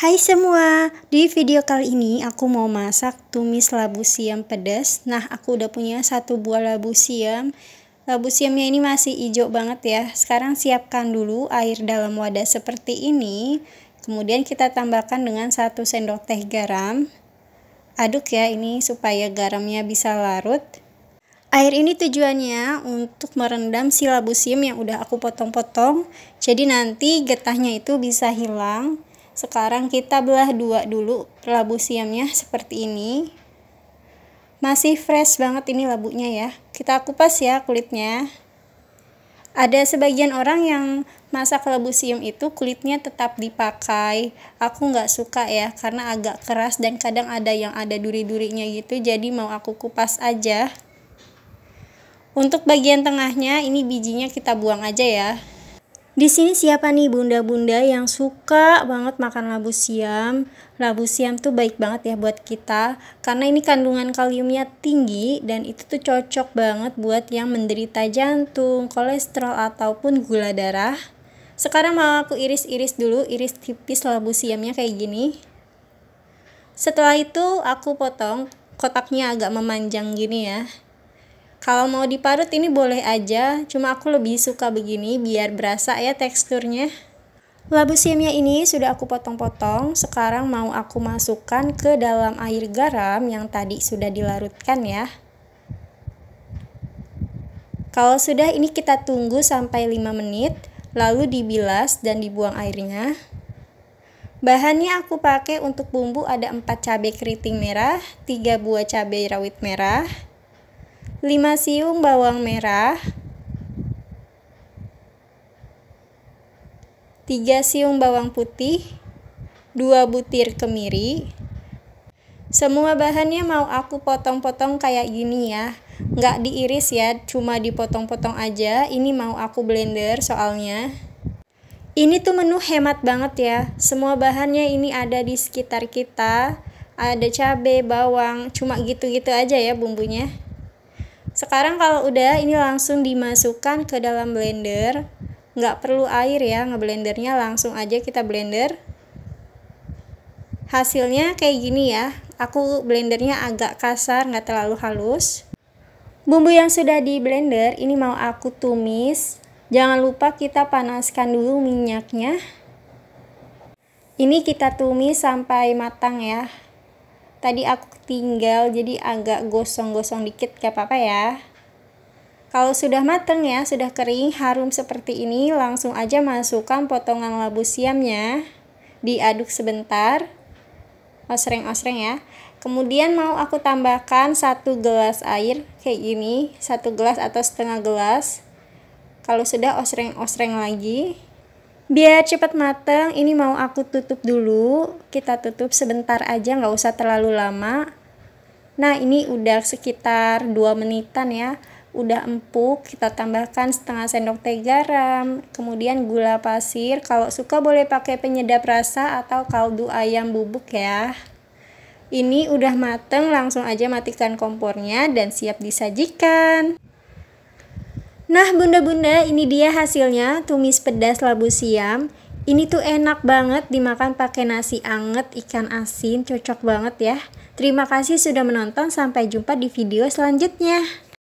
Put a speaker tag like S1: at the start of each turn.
S1: Hai semua, di video kali ini aku mau masak tumis labu siam pedas. Nah, aku udah punya satu buah labu siam. Labu siamnya ini masih hijau banget ya. Sekarang siapkan dulu air dalam wadah seperti ini. Kemudian kita tambahkan dengan satu sendok teh garam. Aduk ya ini supaya garamnya bisa larut. Air ini tujuannya untuk merendam si labu siam yang udah aku potong-potong. Jadi nanti getahnya itu bisa hilang sekarang kita belah dua dulu labu siamnya seperti ini. Masih fresh banget ini labunya ya. Kita kupas ya kulitnya. Ada sebagian orang yang masak labu siam itu kulitnya tetap dipakai. Aku nggak suka ya karena agak keras dan kadang ada yang ada duri-durinya gitu. Jadi mau aku kupas aja. Untuk bagian tengahnya ini bijinya kita buang aja ya. Di sini siapa nih bunda-bunda yang suka banget makan labu siam? Labu siam tuh baik banget ya buat kita karena ini kandungan kaliumnya tinggi dan itu tuh cocok banget buat yang menderita jantung, kolesterol ataupun gula darah. Sekarang mau aku iris-iris dulu, iris tipis labu siamnya kayak gini. Setelah itu aku potong kotaknya agak memanjang gini ya. Kalau mau diparut ini boleh aja, cuma aku lebih suka begini biar berasa ya teksturnya. Labu siamnya ini sudah aku potong-potong, sekarang mau aku masukkan ke dalam air garam yang tadi sudah dilarutkan ya. Kalau sudah ini kita tunggu sampai 5 menit, lalu dibilas dan dibuang airnya. Bahannya aku pakai untuk bumbu ada 4 cabai keriting merah, 3 buah cabai rawit merah, 5 siung bawang merah 3 siung bawang putih 2 butir kemiri semua bahannya mau aku potong-potong kayak gini ya nggak diiris ya cuma dipotong-potong aja ini mau aku blender soalnya ini tuh menu hemat banget ya semua bahannya ini ada di sekitar kita ada cabai, bawang, cuma gitu-gitu aja ya bumbunya sekarang kalau udah ini langsung dimasukkan ke dalam blender. Nggak perlu air ya ngeblendernya langsung aja kita blender. Hasilnya kayak gini ya. Aku blendernya agak kasar, nggak terlalu halus. Bumbu yang sudah di blender ini mau aku tumis. Jangan lupa kita panaskan dulu minyaknya. Ini kita tumis sampai matang ya tadi aku tinggal jadi agak gosong-gosong dikit kayak apa-apa ya kalau sudah mateng ya, sudah kering, harum seperti ini, langsung aja masukkan potongan labu siamnya. Diaduk sebentar. Osreng-osreng ya. Kemudian mau aku tambahkan satu gelas air kayak gini, satu gelas atau setengah gelas. Kalau sudah osreng-osreng lagi, biar cepat mateng ini mau aku tutup dulu kita tutup sebentar aja nggak usah terlalu lama nah ini udah sekitar 2 menitan ya udah empuk kita tambahkan setengah sendok teh garam kemudian gula pasir kalau suka boleh pakai penyedap rasa atau kaldu ayam bubuk ya ini udah mateng langsung aja matikan kompornya dan siap disajikan Nah bunda-bunda ini dia hasilnya tumis pedas labu siam ini tuh enak banget dimakan pakai nasi anget ikan asin cocok banget ya. Terima kasih sudah menonton sampai jumpa di video selanjutnya.